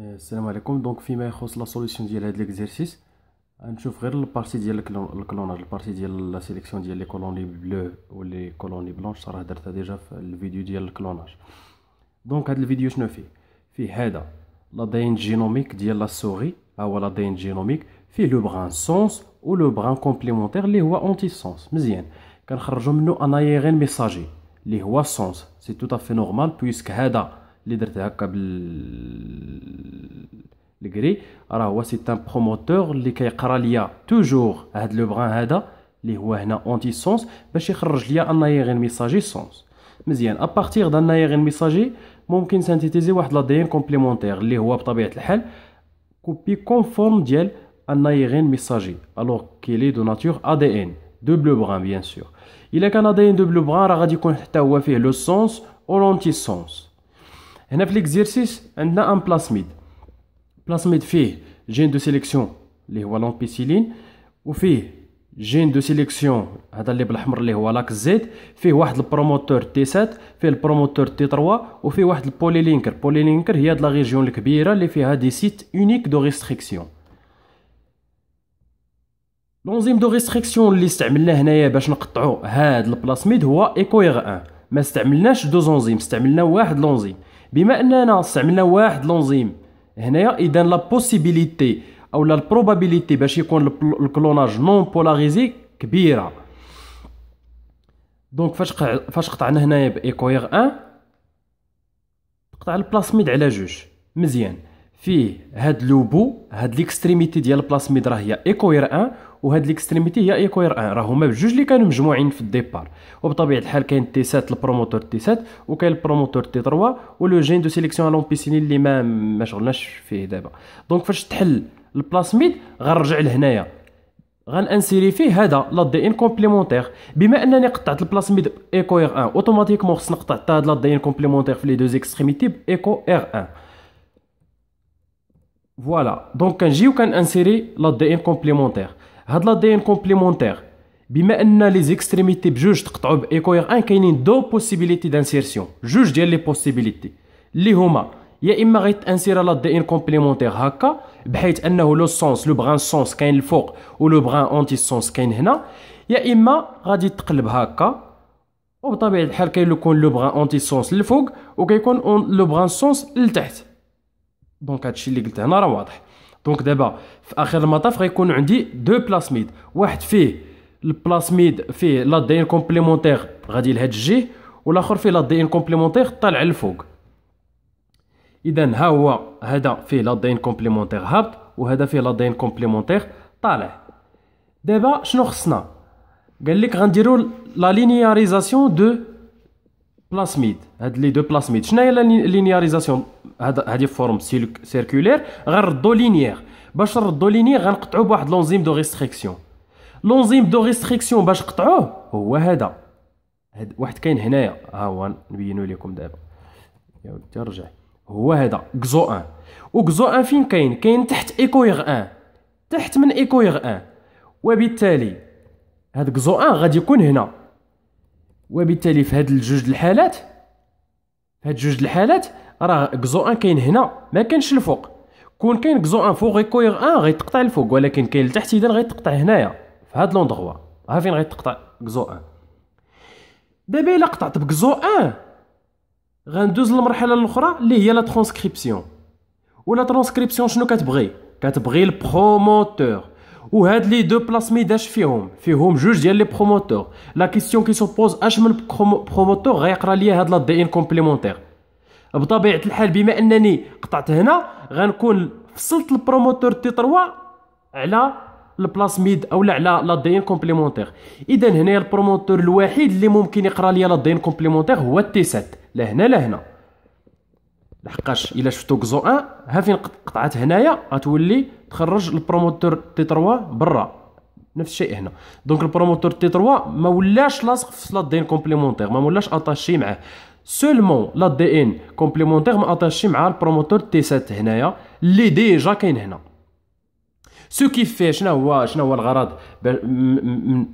Eh, Selam aleykoum, donc, en ce qui concerne la solution de cet exercice, nous allons voir une autre partie du clonage, la partie de la sélection des colonnes bleues ou les colonnes blanches, vous l'avez déjà vu dans la vidéo du clonage. Donc, dans cette vidéo, je ce qu'il y a la zone génomique de la souris, ah, ou la zone génomique dans le brin sens ou le brin complémentaire, les voies l'anti-sens. Bien. Quand nous sortons d'eux, nous voyons un message, Les voies sens. C'est tout à fait normal, puisque l'éditeur qui a le gérer aura aussi un promoteur qui est qualifié toujours à ce double brin là là, qui est en anticrise, mais qui crée un message de sens. Mais si a partir d'un message de sens, on peut synthétiser un ADN complémentaire, qui est probablement copié conforme à ce message, alors qu'il est de nature ADN, double brin bien sûr. Il est un ADN double brin qui a du pouvoir faire le sens ou l'anticrise. هنا في ليكزيرسيس عندنا ان بلاسميد بلاسميد فيه جين دو سيليكسيون اللي هو لومبيسيلين وفيه جين دو سيليكسيون هذا اللي بالاحمر اللي هو لاك زيد فيه واحد البروموتور تي 7 فيه البروموتور تي 3 وفيه واحد البولي لينكر بولي لينكر هي هاد لا ريجيون الكبيره اللي فيها دي سيت اونيك دو ريستريكسيون لونزيم دو ريستريكسيون اللي استعملناه هنايا باش نقطعوا هاد البلاسميد هو ايكوير 1 ما استعملناش دو زونزيم استعملنا واحد لونزيم بما اننا استعملنا واحد لونزيم هنايا اذا لا بوسيبيليتي او لا بروبابيليتي باش يكون الكلوناج نون بولاريزي كبيره دونك فاش فاش قطعنا هنايا بايكوير 1 قطع البلاسميد على جوج مزيان فيه هاد لوبو هاد ليكستريميتي ديال البلاسميد راه هي ايكوير 1 وهاد ليكستريميتي هي ايكوير ان راه هما بجوج اللي كانوا مجموعين في الديبار وبطبيعه الحال كاين تي 7 البروموتور تي 7 وكاين البروموتور تي 3 ولو جين دو سيليكسيون بيسيني اللي ما ما شغلناش فيه دابا دونك فاش تحل البلاسميد غنرجع لهنايا غنانسيري فيه هذا لا دي ان كومبليمونتير بما انني قطعت البلاسميد ايكو ار 1 اوتوماتيكمون خصني حتى هاد لا دي ان كومبليمونتير في لي دو اكستريميتي ايكو ار 1 فوالا دونك كنجي وكنانسيري لا دي ان كومبليمونتير هاد لا دي ان كومبليمونتير بما ان لي زيكستريميتي بجوج تقطعوا بايكوير ان كاينين دو بوسيبيليتي دانسيرسيون جوج ديال لي بوسيبيليتي اللي هما يا اما انسير لا دي ان كومبليمونتير هكا بحيث انه لو سونس لو بران سونس كاين الفوق ولو بران اونتي سونس كاين هنا يا اما غادي تقلب هكا وبطبيعه الحال يكون لو بران اونتي سونس للفوق وكيكون لو بران سونس لتحت دونك هادشي اللي قلت هنا راه واضح دونك دابا في اخر المطاف غيكون عندي دو بلاسميد واحد فيه البلاسميد فيه لا دي ان كومبليمونتير غادي لهاد الجهه والاخر فيه لا دي ان كومبليمونتير طالع للفوق اذا ها هو هذا فيه لا دي ان كومبليمونتير هابط وهذا فيه لا دي ان كومبليمونتير طالع دابا شنو خصنا قال لك غنديروا لا لينياريزاسيون دو بلاسميد هاد لي دو بلاسميد شناهي لينياريزاسيون هادي فورم سيركولير غنردو لينيير باش نردو لينيير غنقطعو بواحد لونزيم دو ريستريكسيون لونزيم دو ريستريكسيون باش نقطعوه هو هذا هاد واحد كاين هنايا ها هو نبينو لكم دابا يا ودي رجع هو هذا كزو 1 وكزو 1 فين كاين كاين تحت ايكويغ 1 تحت من ايكويغ 1 وبالتالي هاد كزو 1 غادي يكون هنا وبالتالي في هاد الجوج الحالات هاد جوج الحالات راه كزو ان كاين هنا ما كانش الفوق كون كاين كزو ان فوق غيكويغ ان غيتقطع الفوق ولكن كاين لتحت اذا غيتقطع هنايا في هاد لوندغوا ها فين غيتقطع كزو ان دابا الا قطعت بكزو ان غندوز للمرحله الاخرى اللي هي لا ترانسكريبسيون ولا ترانسكريبسيون شنو كتبغي كتبغي البروموتور وهاد لي دو بلاص ميداش فيهم فيهم جوج ديال لي بروموتور لا كيسيون كي سوبوز اش من بروموتور غيقرا ليا هاد لا دي ان كومبليمونتير بطبيعه الحال بما انني قطعت هنا غنكون فصلت البروموتور تي 3 على البلاسميد اولا على لا دي ان كومبليمونتير اذا هنايا البروموتور الوحيد اللي ممكن يقرا ليا لا دي ان كومبليمونتير هو التي 7 لا هنا لا هنا لحقاش الا شفتو كزو 1 ها فين قطعت هنايا غتولي تخرج البروموتور تي 3 برا نفس الشيء هنا دونك البروموتور تي 3 ما ولاش لاصق في سلاط دي ان كومبليمونتير ما ولاش اتاشي معاه سولمون لا دي ان كومبليمونتير ما اتاشي مع البروموتور تي 7 هنايا اللي ديجا كاين هنا سو كي فيه شنو هو شنو هو الغرض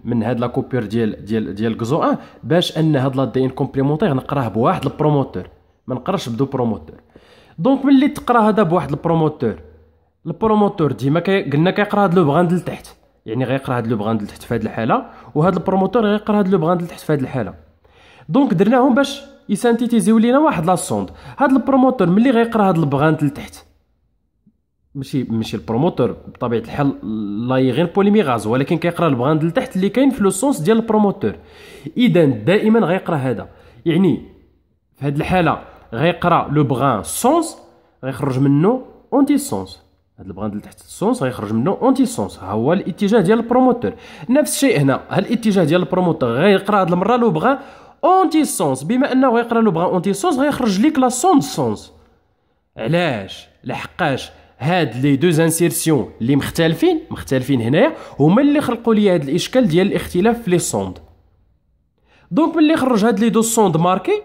من هاد لا كوبير ديال ديال ديال كزو 1 باش ان هاد لا دي ان كومبليمونتير نقراه بواحد البروموتور ما نقراش بدو بروموتور دونك ملي تقرا هذا بواحد البروموتور البروموتور ديما كي قلنا كيقرا هاد لوبغاند لتحت يعني غيقرا هاد لوبغاند لتحت في هاد الحاله وهاد البروموتور غيقرا هاد لوبغاند لتحت في هاد الحاله دونك درناهم باش يسانتيتيزيو لينا واحد لاسوند هاد البروموتور ملي غيقرا هاد لوبغاند لتحت ماشي ماشي البروموتور بطبيعه الحال لا غير بوليميغاز ولكن كيقرا البغاند لتحت اللي كاين في لو سونس ديال البروموتور اذا دائما غيقرا هذا يعني في هاد الحاله غيقرا لو بغان سونس غيخرج منه اونتي سونس هاد البغان اللي تحت السونس غيخرج منه اونتي سونس ها هو الاتجاه ديال البروموتور نفس الشيء هنا هاد الاتجاه ديال البروموتور غيقرا هاد المره لو بغان اونتي سونس بما انه غيقرا لو بغان اونتي سونس غيخرج ليك لا سونس سونس علاش لحقاش هاد لي دو انسيرسيون اللي مختلفين مختلفين هنايا هما اللي خلقوا لي هاد الاشكال ديال الاختلاف في لي سوند دونك ملي خرج هاد لي دو سوند ماركي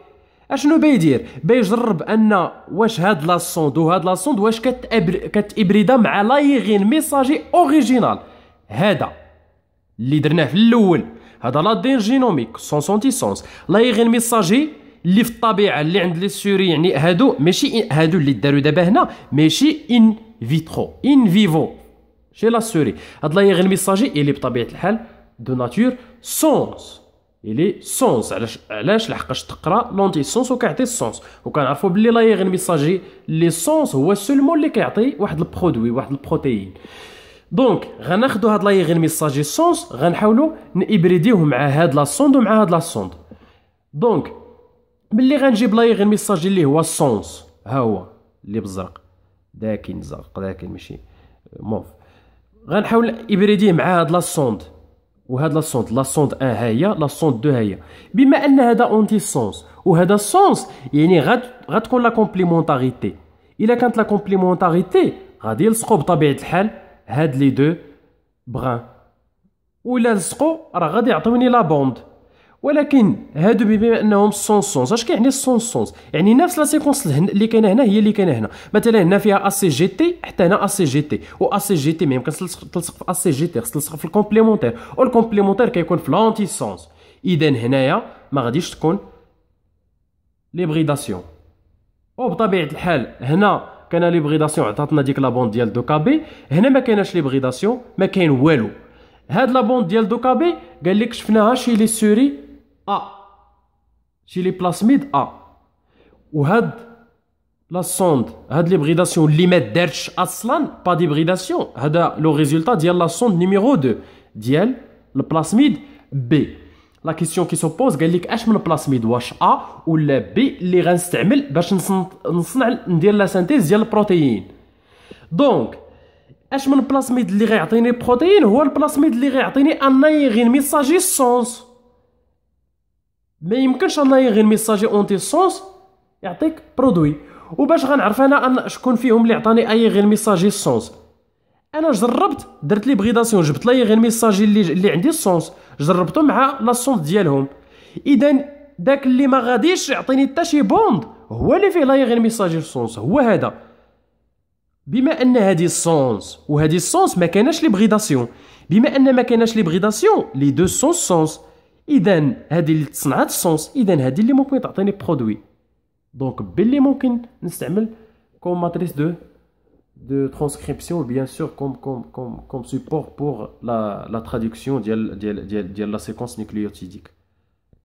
اشنو بيدير بيجرب ان واش هاد لاسوند وهاد لاسوند واش كتابريدا مع لايغين ميساجي اوريجينال هذا اللي درناه في الاول هذا لادين جينوميك سون سونتي سونس لايغين ميساجي اللي في الطبيعه اللي عند لي سوري يعني هادو ماشي هادو اللي داروا دابا هنا ماشي ان فيترو ان فيفو شي لا سوري هاد لايغين ميساجي اللي بطبيعه الحال دو ناتور سونس الي سونس علاش علاش لحقاش تقرا لونتي سونس وكيعطي السونس وكنعرفوا بلي لا ميساجي لي سونس هو سولمون اللي كيعطي واحد البرودوي واحد البروتيين دونك غناخذوا هاد لا ميساجي سونس غنحاولوا نابريديوه مع هاد لا سوند ومع هاد لا سوند دونك ملي غنجيب لا ميساجي اللي هو السونس ها هو اللي بالزرق داكن زرق داكن ماشي موف غنحاول ابريديه مع هاد لا سوند وهاد لا سوند لا سوند 1 ها هي لا سوند ها هي بما ان هذا اونتي سونس وهذا سونس يعني غت غتكون لا كومبليمونتاريتي الا كانت لا كومبليمونتاريتي غادي يلصقوا بطبيعه الحال هاد لي دو برين ولا لصقوا راه غادي يعطوني لا بوند ولكن هادو بما انهم سون سونس اش كيعني سون سونس يعني نفس لا سيكونس اللي كاينه هنا هي اللي كاينه هنا مثلا هنا فيها ا سي جي تي حتى هنا ا سي جي تي و ا سي جي تي ما يمكنش تلصق في ا سي جي تي خص تلصق في الكومبليمونتير والكومبليمونتير كيكون في لونتي سونس اذا هنايا ما غاديش تكون ليبغيداسيون وبطبيعه الحال هنا كان ليبغيداسيون عطاتنا ديك بون ديال دو كابي هنا ما كايناش ليبغيداسيون ما كاين والو هاد بون ديال دو كابي قال لك شفناها شي لي سوري A. c'est les plasmides A. Ou la sonde, had l'hybridation, pas d'hybridation, le résultat, de la sonde numéro 2, dial le plasmide B. La question qui se pose, qu'est-ce que le plasmide A ou le B, nous reins s'amènent, bach la synthèse dial protéine. Donc, est-ce que le plasmide qui une protéine ou le plasmide qui a un message sens ما يمكنش انايا غير ميساجي اونتي سونس يعطيك برودوي وباش غنعرف انا ان شكون فيهم اللي عطاني اي غير ميساجي سونس انا جربت درت لي بغيداسيون جبت لي غير ميساجي اللي اللي عندي سونس جربته مع لا سونس ديالهم اذا داك اللي ما غاديش يعطيني حتى شي بوند هو اللي فيه لا غير ميساجي سونس هو هذا بما ان هذه السونس وهذه السونس ما كاناش لي بغيداسيون بما ان ما كاناش لي بغيداسيون لي دو سونس سونس Donc, ce qui fait sens, c'est ce qui peut nous produit. Donc, ce qui est possible, comme matrice de transcription, bien sûr, comme support pour la traduction de la séquence nucléotidique.